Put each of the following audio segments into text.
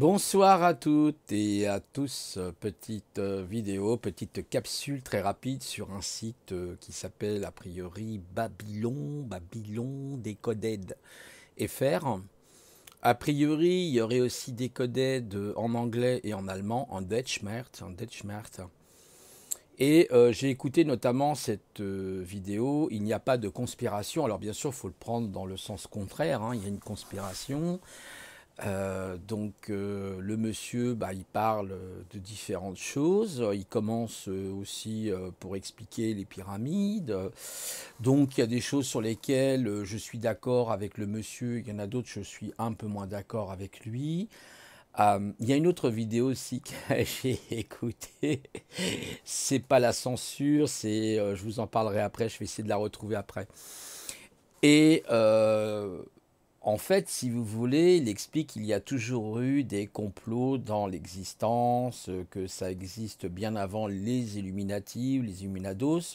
Bonsoir à toutes et à tous. Petite euh, vidéo, petite capsule très rapide sur un site euh, qui s'appelle a priori Babylon, Babylon et faire. A priori, il y aurait aussi Decoded en anglais et en allemand, en Deutschmerz, en Et euh, j'ai écouté notamment cette vidéo, il n'y a pas de conspiration. Alors bien sûr, il faut le prendre dans le sens contraire, hein. il y a une conspiration. Euh, donc euh, le monsieur, bah, il parle euh, de différentes choses. Il commence aussi pour expliquer les pyramides. Donc il y a des choses sur lesquelles je suis d'accord avec le monsieur. Il y en a d'autres, je suis un peu moins d'accord avec lui. Il y a une autre vidéo aussi que j'ai écoutée. C'est pas la censure, c'est, je vous en parlerai après. Je vais essayer de la retrouver après. Et en fait, si vous voulez, il explique qu'il y a toujours eu des complots dans l'existence, euh, que ça existe bien avant les Illuminati ou les Illuminados.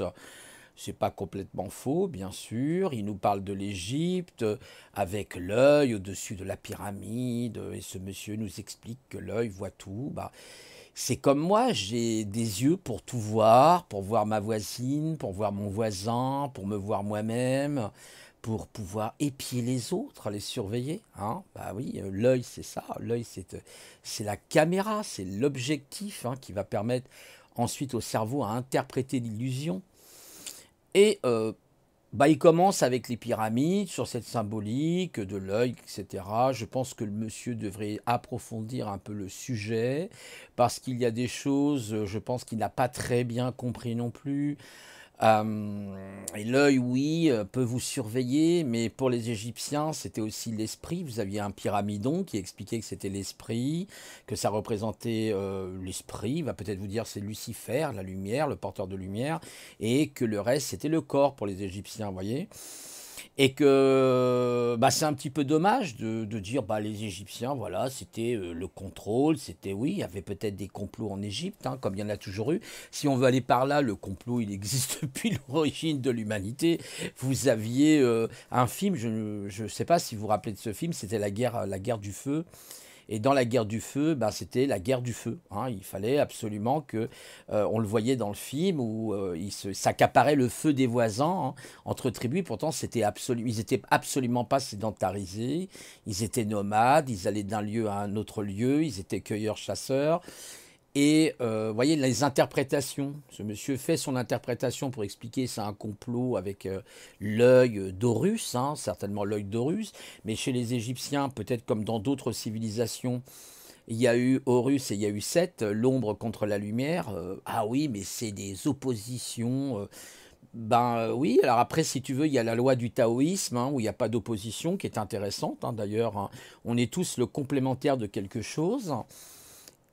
C'est pas complètement faux, bien sûr. Il nous parle de l'Égypte euh, avec l'œil au-dessus de la pyramide, euh, et ce monsieur nous explique que l'œil voit tout. Bah, c'est comme moi, j'ai des yeux pour tout voir, pour voir ma voisine, pour voir mon voisin, pour me voir moi-même, pour pouvoir épier les autres, les surveiller. Hein bah oui, euh, l'œil c'est ça, l'œil c'est euh, la caméra, c'est l'objectif hein, qui va permettre ensuite au cerveau à interpréter l'illusion. Et euh, bah, il commence avec les pyramides, sur cette symbolique de l'œil, etc. Je pense que le monsieur devrait approfondir un peu le sujet, parce qu'il y a des choses, je pense qu'il n'a pas très bien compris non plus. Euh, et l'œil, oui, euh, peut vous surveiller, mais pour les Égyptiens, c'était aussi l'esprit. Vous aviez un pyramidon qui expliquait que c'était l'esprit, que ça représentait euh, l'esprit, va peut-être vous dire c'est Lucifer, la lumière, le porteur de lumière, et que le reste, c'était le corps pour les Égyptiens, vous voyez. Et que bah, c'est un petit peu dommage de, dire bah, les Égyptiens, voilà, c'était euh, le contrôle, c'était oui, il y avait peut-être des complots en Égypte, hein, comme il y en a toujours eu. Si on veut aller par là, le complot, il existe depuis l'origine de l'humanité. Vous aviez euh, un film, je ne sais pas si vous vous rappelez de ce film, c'était la guerre, la guerre du feu. Et dans la guerre du feu, ben, c'était la guerre du feu. Hein. Il fallait absolument que, euh, on le voyait dans le film, où euh, il s'accaparait le feu des voisins hein, entre tribus. Pourtant, c'était ils n'étaient absolument pas sédentarisés. Ils étaient nomades, ils allaient d'un lieu à un autre lieu, ils étaient cueilleurs-chasseurs. Et euh, vous voyez les interprétations. Ce monsieur fait son interprétation pour expliquer c'est un complot avec euh, l'œil d'Horus, hein, certainement l'œil d'Horus. Mais chez les Égyptiens, peut-être comme dans d'autres civilisations, il y a eu Horus et il y a eu Seth, l'ombre contre la lumière. Euh, ah oui, mais c'est des oppositions. Ben oui, alors après, si tu veux, il y a la loi du taoïsme, hein, où il n'y a pas d'opposition, qui est intéressante. Hein, d'ailleurs, on est tous le complémentaire de quelque chose.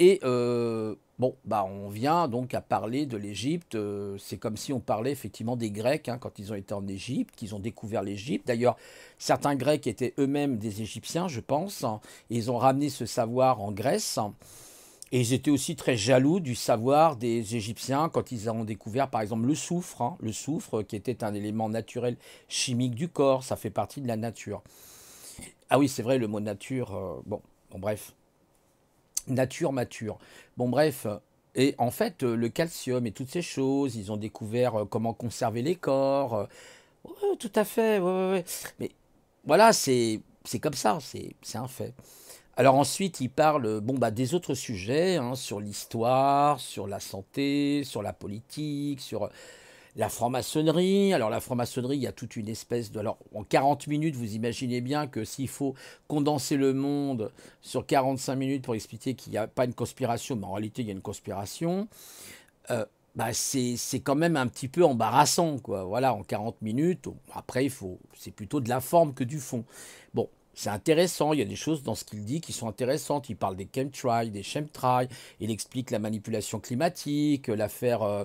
Et euh, bon, bah, on vient donc à parler de l'Égypte. Euh, c'est comme si on parlait effectivement des Grecs hein, quand ils ont été en Égypte, qu'ils ont découvert l'Égypte. D'ailleurs, certains Grecs étaient eux-mêmes des Égyptiens, je pense. Hein, ils ont ramené ce savoir en Grèce. et ils étaient aussi très jaloux du savoir des Égyptiens quand ils ont découvert par exemple le soufre, hein, le soufre qui était un élément naturel chimique du corps, ça fait partie de la nature. Ah oui, c'est vrai, le mot nature, euh, bon bref nature mature. Bon bref, et en fait euh, le calcium et toutes ces choses, ils ont découvert euh, comment conserver les corps. Euh, tout à fait, ouais, mais voilà, c'est comme ça, c'est un fait. Alors ensuite, il parle bon, bah, des autres sujets, hein, sur l'histoire, sur la santé, sur la politique, sur la franc-maçonnerie. Alors la franc-maçonnerie, il y a toute une espèce de... Alors en 40 minutes, vous imaginez bien que s'il faut condenser le monde sur 45 minutes pour expliquer qu'il n'y a pas une conspiration, mais en réalité il y a une conspiration, euh, bah, c'est quand même un petit peu embarrassant. Quoi. Voilà, en 40 minutes, après, il faut c'est plutôt de la forme que du fond. Bon, c'est intéressant. Il y a des choses dans ce qu'il dit qui sont intéressantes. Il parle des chemtrails, des chemtrails. Il explique la manipulation climatique, euh, l'affaire euh,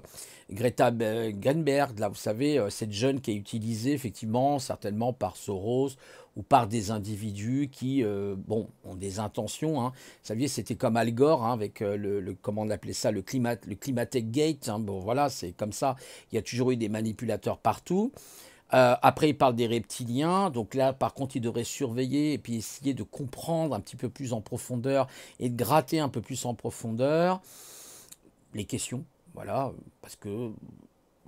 Greta Grenberg, Là, vous savez, euh, cette jeune qui est utilisée effectivement certainement par Soros ou par des individus qui, bon, ont des intentions. Hein. Vous saviez, c'était comme Al Gore hein, avec le, le, comment on appelait ça, le climat, le Gate. Hein. Bon, voilà, c'est comme ça. Il y a toujours eu des manipulateurs partout. Euh, après, il parle des reptiliens. Donc là, par contre, il devrait surveiller et puis essayer de comprendre un petit peu plus en profondeur et de gratter un peu plus en profondeur les questions. Voilà, parce que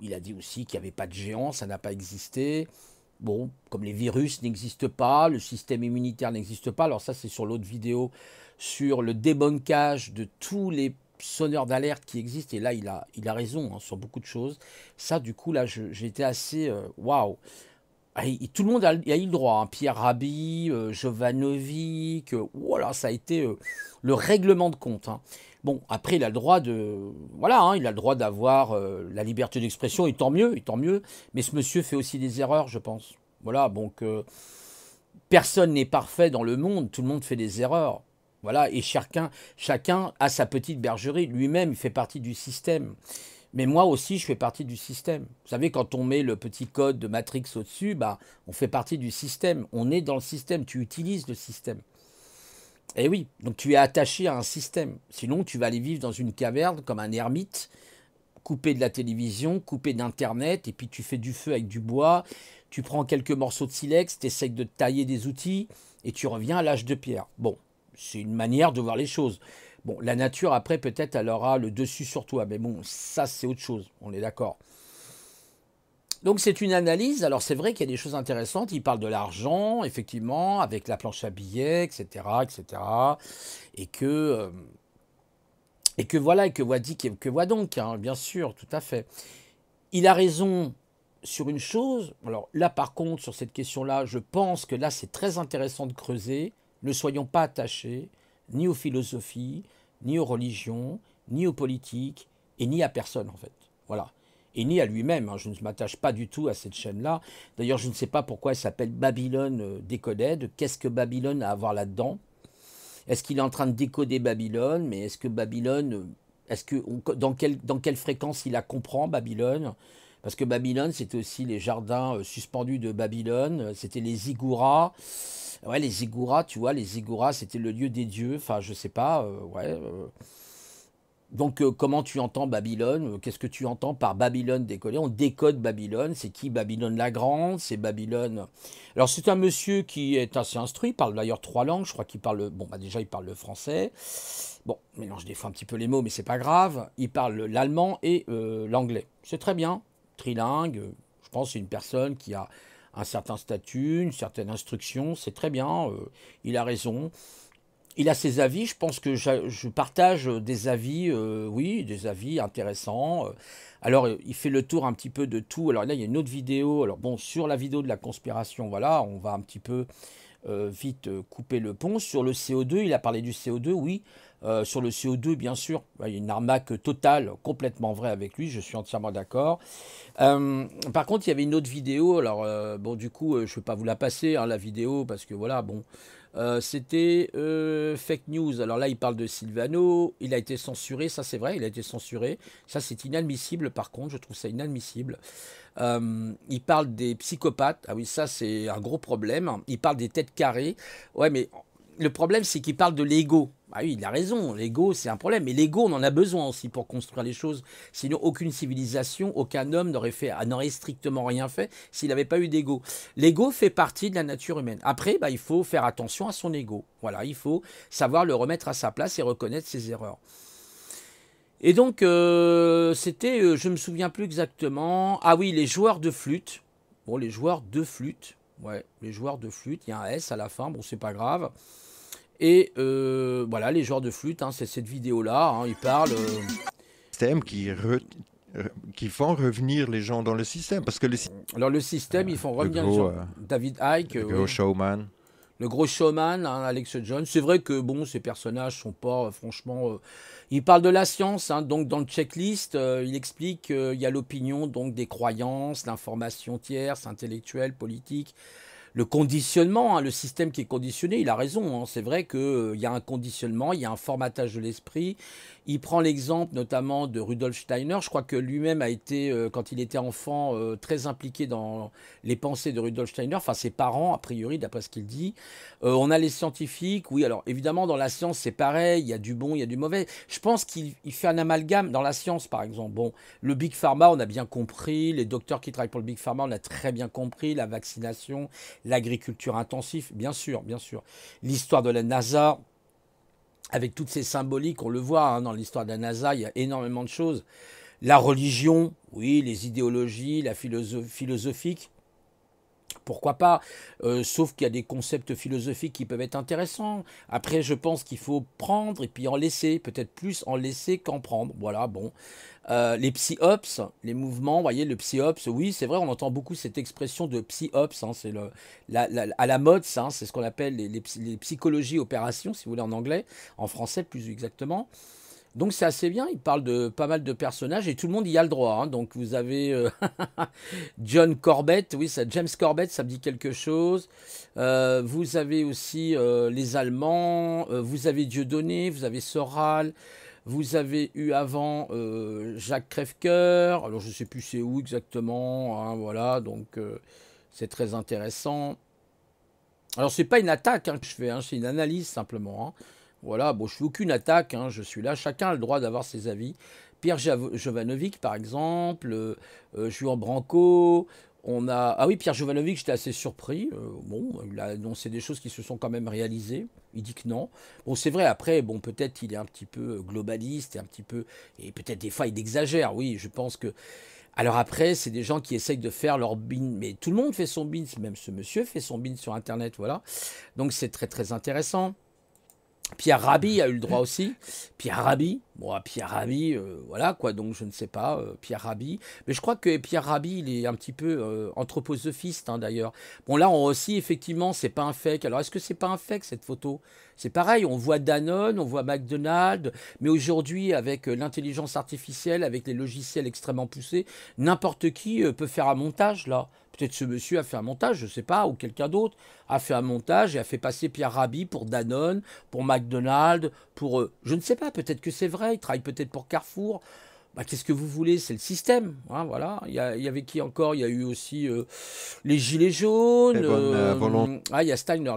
il a dit aussi qu'il n'y avait pas de géant, ça n'a pas existé. Bon, comme les virus n'existent pas, le système immunitaire n'existe pas. Alors ça, c'est sur l'autre vidéo sur le débunkage de tous les sonneur d'alerte qui existe, et là il a, il a raison hein, sur beaucoup de choses. Ça, du coup, là, j'ai été assez euh, waouh. Ah, tout le monde a, a eu le droit. Hein. Pierre Rabhi, euh, Jovanovic, euh, voilà, ça a été le règlement de compte. Hein. Bon, après, il a le droit de, voilà, il a le droit d'avoir la liberté d'expression, et tant mieux, et tant mieux. Mais ce monsieur fait aussi des erreurs, je pense. Voilà, donc personne n'est parfait dans le monde, tout le monde fait des erreurs. Voilà, et chacun, chacun a sa petite bergerie. Lui-même, il fait partie du système. Mais moi aussi, je fais partie du système. Vous savez, quand on met le petit code de Matrix au-dessus, bah, on fait partie du système. On est dans le système. Tu utilises le système. Et eh oui, donc tu es attaché à un système. Sinon, tu vas aller vivre dans une caverne comme un ermite, coupé de la télévision, coupé d'Internet, et puis tu fais du feu avec du bois. Tu prends quelques morceaux de silex, tu essaies de tailler des outils, et tu reviens à l'âge de pierre. Bon, c'est une manière de voir les choses. Bon, la nature, après, peut-être, elle aura le dessus sur toi. Mais bon, ça, c'est autre chose. On est d'accord. Donc, c'est une analyse. Alors, c'est vrai qu'il y a des choses intéressantes. Il parle de l'argent, effectivement, avec la planche à billets, etc., etc. Et que... Euh, et que voilà, et que voit que, voit donc, hein, bien sûr, tout à fait. Il a raison sur une chose. Alors là, par contre, sur cette question-là, je pense que là, c'est très intéressant de creuser. Ne soyons pas attachés ni aux philosophies, ni aux religions, ni aux politiques, et ni à personne en fait. Voilà. Et ni à lui-même. Hein. Je ne m'attache pas du tout à cette chaîne-là. D'ailleurs, je ne sais pas pourquoi elle s'appelle Babylone euh, décoded. Qu'est-ce que Babylone a à voir là-dedans Est-ce qu'il est en train de décoder Babylone Mais est-ce que Babylone. Euh, est-ce que dans, quelle, dans quelle fréquence il la comprend, Babylone Parce que Babylone, c'était aussi les jardins euh, suspendus de Babylone, c'était les igouras ouais, les ziggourats, tu vois, les ziggourats, c'était le lieu des dieux. Enfin, je sais pas, euh, ouais. Euh. Donc, euh, comment tu entends Babylone Qu'est-ce que tu entends par Babylone décollé On décode Babylone. C'est qui Babylone la Grande C'est Babylone. Alors, c'est un monsieur qui est assez instruit, parle d'ailleurs trois langues. Je crois qu'il parle. Bon, bah déjà, il parle le français. Bon, mélange des fois un petit peu les mots, mais c'est pas grave. Il parle l'allemand et l'anglais. C'est très bien. Trilingue. Je pense c'est une personne qui a un certain statut, une certaine instruction, c'est très bien, euh, il a raison. Il a ses avis, je pense que je, partage des avis, euh, oui, des avis intéressants. Euh, alors, il fait le tour un petit peu de tout. Alors là, il y a une autre vidéo. Alors bon, sur la vidéo de la conspiration, voilà, on va un petit peu euh, vite euh, couper le pont. Sur le CO2, il a parlé du CO2, oui. Euh, sur le CO2, bien sûr, bah, il y a une armaque totale, complètement vraie avec lui, je suis entièrement d'accord. par contre, il y avait une autre vidéo, alors bon, du coup, je ne vais pas vous la passer, hein, la vidéo, parce que voilà, bon, euh, c'était euh, fake news. Alors là, il parle de Silvano, il a été censuré, ça c'est vrai, il a été censuré. Ça c'est inadmissible par contre, je trouve ça inadmissible. Euh, il parle des psychopathes, ah oui, ça c'est un gros problème. Il parle des têtes carrées. Ouais, mais le problème c'est qu'il parle de l'ego. Ah oui, il a raison, l'ego, c'est un problème. Mais l'ego, on en a besoin aussi pour construire les choses. Sinon, aucune civilisation, aucun homme n'aurait fait, ah, n'aurait strictement rien fait s'il n'avait pas eu d'ego. L'ego fait partie de la nature humaine. Après, bah, il faut faire attention à son ego. Voilà, il faut savoir le remettre à sa place et reconnaître ses erreurs. Et donc, euh, c'était, euh, je ne me souviens plus exactement. Ah oui, les joueurs de flûte. Bon, les joueurs de flûte. Ouais, les joueurs de flûte, il y a un S à la fin, bon, c'est pas grave. Et euh, voilà, les joueurs de flûte, hein, c'est cette vidéo-là, hein, ils parlent. Euh... Système qui, qui font revenir les gens dans le système. Parce que le... Alors le système, ils font revenir les gens. Euh, David Icke. Le euh, gros showman. Le gros showman, hein, Alex John. C'est vrai que bon, ces personnages sont pas, franchement. Ils Il parle de la science, hein, donc dans le checklist, il explique qu'il y a l'opinion, donc des croyances, l'information tierce, intellectuelle, politique le conditionnement, hein, le système qui est conditionné, il a raison. Hein. C'est vrai qu'il euh, y a un conditionnement, il y a un formatage de l'esprit, il prend l'exemple notamment de Rudolf Steiner. Je crois que lui-même a été, euh, quand il était enfant, euh, très impliqué dans les pensées de Rudolf Steiner, enfin ses parents, a priori, d'après ce qu'il dit. Euh, on a les scientifiques, oui, alors évidemment, dans la science, c'est pareil, il y a du bon, il y a du mauvais. Je pense qu'il fait un amalgame dans la science, par exemple. Bon, le Big Pharma, on a bien compris, les docteurs qui travaillent pour le Big Pharma, on a très bien compris, la vaccination, l'agriculture intensive, bien sûr, bien sûr. L'histoire de la NASA, avec toutes ces symboliques, on le voit hein, dans l'histoire de la NASA, il y a énormément de choses. La religion, oui, les idéologies, la philosophie philosophique, pourquoi pas, euh, sauf qu'il y a des concepts philosophiques qui peuvent être intéressants. Après, je pense qu'il faut prendre et puis en laisser, peut-être plus en laisser qu'en prendre. Voilà, bon. Euh, les psy-ops, les mouvements, voyez, le psy-ops, oui, c'est vrai, on entend beaucoup cette expression de psy-ops, hein, c'est à la mode, hein, c'est ce qu'on appelle les, les psychologies opérations, si vous voulez, en anglais, en français plus exactement. Donc c'est assez bien, il parle de pas mal de personnages et tout le monde y a le droit. Hein. Donc vous avez euh, John Corbett, oui, ça, James Corbett, ça me dit quelque chose. Euh, vous avez aussi euh, les Allemands, vous avez Dieudonné, vous avez Soral, vous avez eu avant Jacques Crèvecoeur, alors je ne sais plus c'est où exactement, hein, voilà, donc c'est très intéressant. Alors ce n'est pas une attaque hein, que je fais, c'est une analyse simplement. Voilà, bon, je fais aucune attaque, hein, je suis là, chacun a le droit d'avoir ses avis. Pierre Jovanovic, par exemple, euh, euh, Juan Branco, on a... Ah oui, Pierre Jovanovic, j'étais assez surpris. Euh, bon, il a annoncé des choses qui se sont quand même réalisées. Il dit que non. Bon, c'est vrai, après, bon, peut-être il est un petit peu globaliste et un petit peu... Et peut-être des fois, il exagère, oui, je pense que... Alors après, c'est des gens qui essayent de faire leur bin, mais tout le monde fait son bin, même ce monsieur fait son bin sur Internet, voilà. Donc c'est très très intéressant. Pierre Rabhi a eu le droit mm. aussi. Pierre Rabhi, moi Pierre Rabhi, euh, voilà quoi, donc je ne sais pas, euh, Pierre Rabhi. Mais je crois que Pierre Rabhi, il est un petit peu euh, anthroposophiste hein, d'ailleurs. Bon, là on aussi, effectivement, c'est pas un fake. Alors est-ce que c'est pas un fake cette photo C'est pareil, on voit Danone, on voit McDonald's, mais aujourd'hui, avec l'intelligence artificielle, avec les logiciels extrêmement poussés, n'importe qui peut faire un montage là. Peut-être ce monsieur a fait un montage, je ne sais pas, ou quelqu'un d'autre a fait un montage et a fait passer Pierre Rabhi pour Danone, pour McDonald's, pour... Euh, je ne sais pas, peut-être que c'est vrai, il travaille peut-être pour Carrefour. Bah, qu'est-ce que vous voulez C'est le système. Hein, voilà. Il y, avait qui encore Il y a eu aussi euh, les Gilets jaunes. Eh ben, euh, ah, il y a Steiner,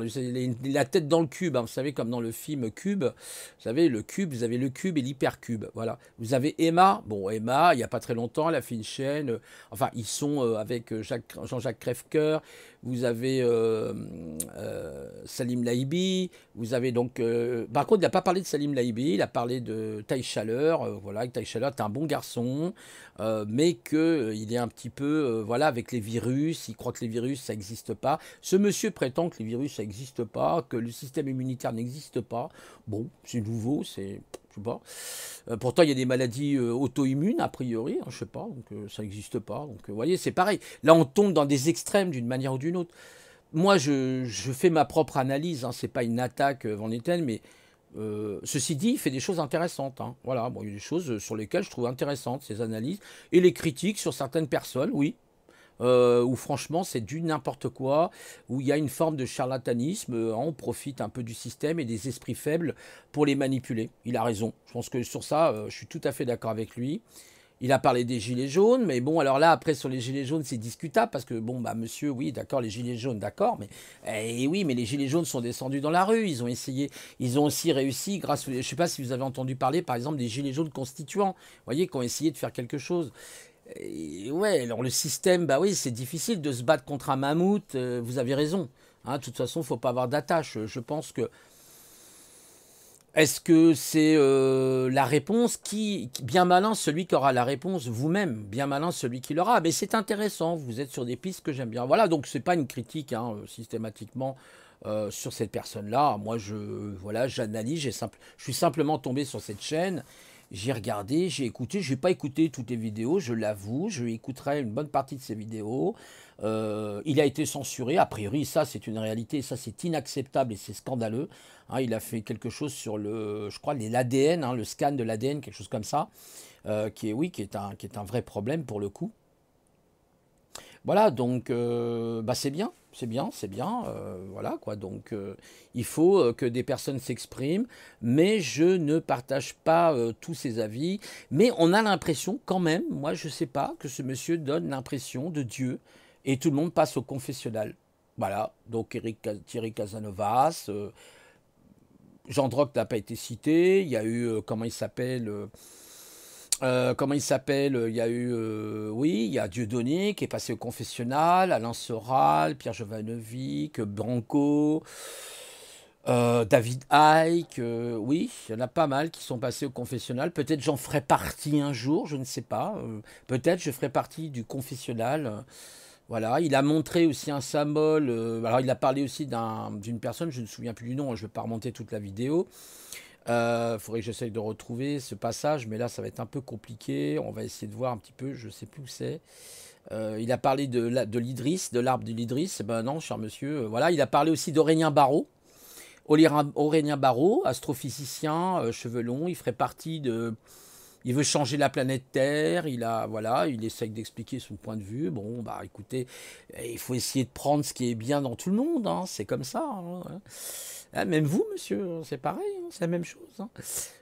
la tête dans le cube. Hein. vous savez, comme dans le film Cube, vous savez, le cube, vous avez le cube et l'hypercube. Voilà. Vous avez Emma. Bon, Emma, il n'y a pas très longtemps, elle a fait une chaîne. Euh, enfin, ils sont avec Jean-Jacques Crèvecoeur. Vous avez Salim Laibi. Vous avez donc. par contre, il n'a pas parlé de Salim Laibi. Il a parlé de Taï Chaleur. voilà, Taille Chaleur, t'es un bon garçon, euh, mais qu'il euh, il est un petit peu, euh, voilà, avec les virus, il croit que les virus, ça n'existe pas. Ce monsieur prétend que les virus, ça n'existe pas, que le système immunitaire n'existe pas. Bon, c'est nouveau, c'est... Je sais pas. pourtant, il y a des maladies auto-immunes, a priori, hein, je sais pas, donc ça n'existe pas. Donc, vous voyez, c'est pareil. Là, on tombe dans des extrêmes d'une manière ou d'une autre. Moi, je, fais ma propre analyse, hein, c'est pas une attaque Van Etten, mais euh, ceci dit, il fait des choses intéressantes. Hein. Voilà, bon, il y a des choses euh, sur lesquelles je trouve intéressantes ses analyses et les critiques sur certaines personnes, oui. Ou euh, où franchement c'est du n'importe quoi, où il y a une forme de charlatanisme, hein, on profite un peu du système et des esprits faibles pour les manipuler. Il a raison, je pense que sur ça je suis tout à fait d'accord avec lui. Il a parlé des gilets jaunes, mais bon, alors là, après, sur les gilets jaunes, c'est discutable, parce que, bon, bah, monsieur, oui, d'accord, les gilets jaunes, d'accord, mais, et eh oui, mais les gilets jaunes sont descendus dans la rue, ils ont essayé, ils ont aussi réussi grâce, je ne sais pas si vous avez entendu parler, par exemple, des gilets jaunes constituants, vous voyez, qui ont essayé de faire quelque chose. ouais, alors le système, bah oui, c'est difficile de se battre contre un mammouth, euh, vous avez raison. Hein. de toute façon, il faut pas avoir d'attache. Je pense que est-ce que c'est euh, la réponse qui, bien malin celui qui aura la réponse vous-même, bien malin celui qui l'aura. Mais c'est intéressant, vous êtes sur des pistes que j'aime bien. Voilà, donc ce c'est pas une critique hein, euh, systématiquement euh, sur cette personne-là. Moi, je voilà, j'analyse, je suis simplement tombé sur cette chaîne j'ai regardé, j'ai écouté, je n'ai pas écouté toutes les vidéos, je l'avoue, je écouterai une bonne partie de ces vidéos. Euh, il a été censuré, a priori ça c'est une réalité, ça c'est inacceptable et c'est scandaleux. Hein, il a fait quelque chose sur le, je crois, l'ADN, hein, le scan de l'ADN, quelque chose comme ça, euh, qui est oui, qui est un, qui est un vrai problème pour le coup. Voilà, donc euh, bah, c'est bien, c'est bien, c'est bien, euh, voilà quoi. Donc euh, il faut euh, que des personnes s'expriment, mais je ne partage pas tous ces avis. Mais on a l'impression quand même, moi je ne sais pas, que ce monsieur donne l'impression de Dieu et tout le monde passe au confessionnal. Voilà, donc Eric, Thierry Casanovas, Jean Droc n'a pas été cité, il y a eu, comment il s'appelle euh, comment il s'appelle euh, Il y a eu, euh, oui, il y a Dieudonné qui est passé au confessionnal, Alain Soral, Pierre Jovanovic, Branco, David Icke. oui, il y en a pas mal qui sont passés au confessionnal. Peut-être j'en ferai partie un jour, je ne sais pas. Peut-être je ferai partie du confessionnal. Voilà, il a montré aussi un symbole. alors, il a parlé aussi d'une personne, je ne me souviens plus du nom, hein, je ne vais pas remonter toute la vidéo. Il euh, faudrait que j'essaye de retrouver ce passage, mais là ça va être un peu compliqué. On va essayer de voir un petit peu, je sais plus où c'est. Euh, il a parlé de l'Idris, de l'arbre de l'Idris. Eh ben non, cher monsieur, euh, voilà. Il a parlé aussi d'Aurélien Barrault. Aurélien Barrault, astrophysicien, chevelon, il ferait partie de, il veut changer la planète Terre, il a voilà, il essaye d'expliquer son point de vue. Bon, bah écoutez, il faut essayer de prendre ce qui est bien dans tout le monde, hein, c'est comme ça. Hein, ah, même vous, monsieur, c'est pareil, hein, c'est la même chose.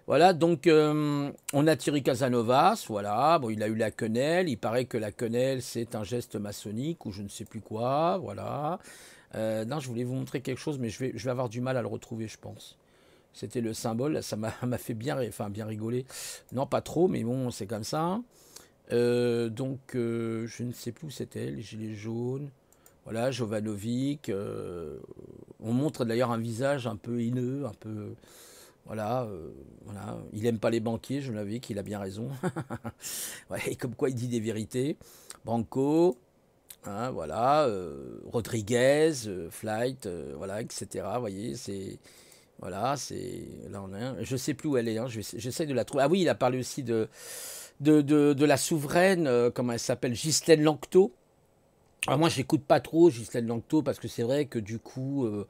Voilà, donc euh, on a Thierry Casanovas, voilà, bon, il a eu la quenelle, il paraît que la quenelle c'est un geste maçonnique ou je ne sais plus quoi, voilà. Euh, non, je voulais vous montrer quelque chose, mais je vais, je vais avoir du mal à le retrouver, je pense. C'était le symbole. Ça m'a fait bien, enfin, bien rigoler. Non, pas trop, mais bon, c'est comme ça. Euh, donc, euh, je ne sais plus où c'était, les gilets jaunes. Voilà, Jovanovic. Euh, on montre d'ailleurs un visage un peu haineux, un peu. Voilà, voilà. Il n'aime pas les banquiers, je vu, qu'il a bien raison. et comme quoi il dit des vérités. Branco, hein, voilà, Rodriguez, Flight, voilà, etc. Vous voyez, c'est. Voilà, c'est. Là, on a Je sais plus où elle est, hein. j'essaie de la trouver. Ah oui, il a parlé aussi de, de, la souveraine, euh, comment elle s'appelle Ghislaine Lanctot. Alors, ah, moi, n'écoute pas trop Ghislaine Lanctot parce que c'est vrai que du coup. Euh,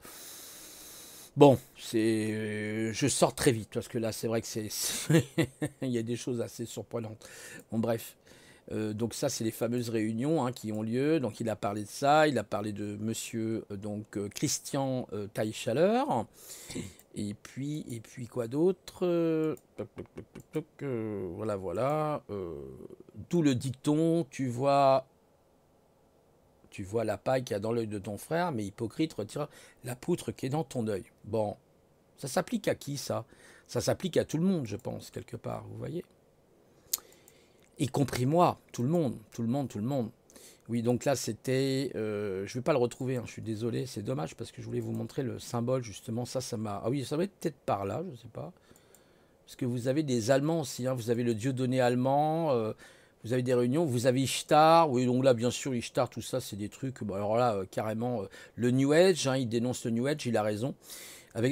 bon, c'est, euh, je sors très vite parce que là, c'est vrai que c'est, il y a des choses assez surprenantes. Bon, bref. donc ça, c'est les fameuses réunions hein, qui ont lieu. Donc il a parlé de ça, il a parlé de Monsieur donc Christian Taille-Chaleur. Et puis, et puis quoi d'autre euh, euh, Voilà, voilà. Euh, d'où le dicton, tu vois, tu vois la paille qu'il y a dans l'œil de ton frère, mais hypocrite retire la poutre qui est dans ton œil. Bon, ça s'applique à qui ça Ça s'applique à tout le monde, je pense, quelque part, vous voyez Y compris moi, tout le monde, tout le monde, tout le monde. Oui, donc là, c'était... Euh, je ne vais pas le retrouver, hein, je suis désolé, c'est dommage, parce que je voulais vous montrer le symbole, justement. Ça, ça m'a... Ah oui, ça va être peut-être par là, je ne sais pas. Parce que vous avez des Allemands aussi, hein, vous avez le dieu donné allemand... Euh, vous avez des réunions, vous avez Ishtar, oui, donc là, bien sûr, Ishtar, tout ça, c'est des trucs, bon, alors là, euh, carrément, euh, le New Age, hein, il dénonce le New Age, il a raison.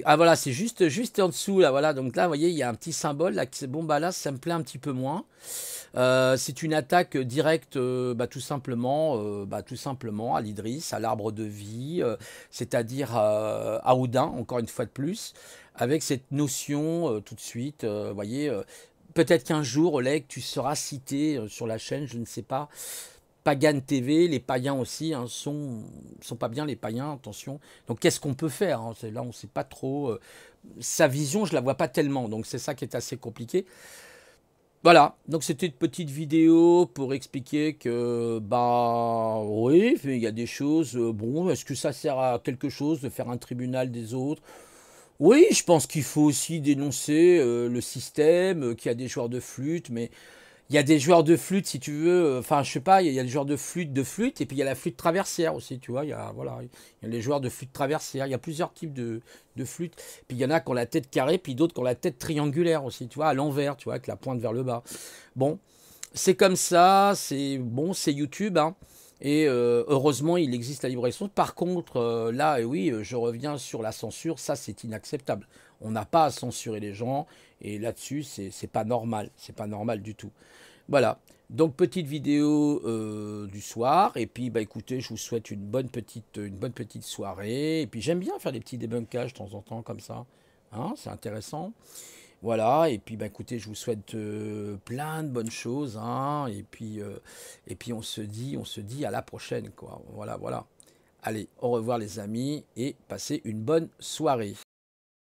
ah, voilà, c'est juste, juste en dessous, là, voilà, donc là, vous voyez, il y a un petit symbole, là, bon, bah là, ça me plaît un petit peu moins. Euh, c'est une attaque directe, bah, tout simplement, bah, tout simplement à l'Idris, à l'arbre de vie, c'est-à-dire à Oudin, encore une fois de plus, avec cette notion tout de suite, vous voyez, peut-être qu'un jour, Oleg, tu seras cité euh, sur la chaîne, je ne sais pas. Pagan TV, les païens aussi hein, sont, sont pas bien les païens, attention. Donc qu'est-ce qu'on peut faire hein, Là, on ne sait pas trop. Euh, sa vision, je la vois pas tellement, donc c'est ça qui est assez compliqué. Voilà, donc c'était une petite vidéo pour expliquer que, bah oui, il y a des choses, euh, bon, est-ce que ça sert à quelque chose de faire un tribunal des autres oui, je pense qu'il faut aussi dénoncer euh, le système, euh, qu'il y a des joueurs de flûte, mais il y a des joueurs de flûte, si tu veux, euh, enfin, je sais pas, il y a le joueurs de flûte, de flûte, et puis il y a la flûte traversière aussi, tu vois, il y a, voilà, il y a les joueurs de flûte traversière, il y a plusieurs types de, de flûte, puis il y en a qui ont la tête carrée, puis d'autres qui ont la tête triangulaire aussi, tu vois, à l'envers, tu vois, avec la pointe vers le bas. Bon, c'est comme ça, c'est bon, c'est YouTube, hein. Et euh, heureusement, il existe la libre Par contre, euh, là, eh oui, euh, je reviens sur la censure, ça c'est inacceptable. On n'a pas à censurer les gens, et là-dessus, c'est pas normal. C'est pas normal du tout. Voilà. Donc petite vidéo du soir et puis bah écoutez je vous souhaite une bonne petite une bonne petite soirée et puis j'aime bien faire des petits débunkages de temps en temps comme ça hein, c'est intéressant voilà, et puis bah, écoutez, je vous souhaite euh, plein de bonnes choses, hein, et puis, euh, et puis on se dit, on se dit à la prochaine, quoi. Voilà, voilà. Allez, au revoir les amis, et passez une bonne soirée.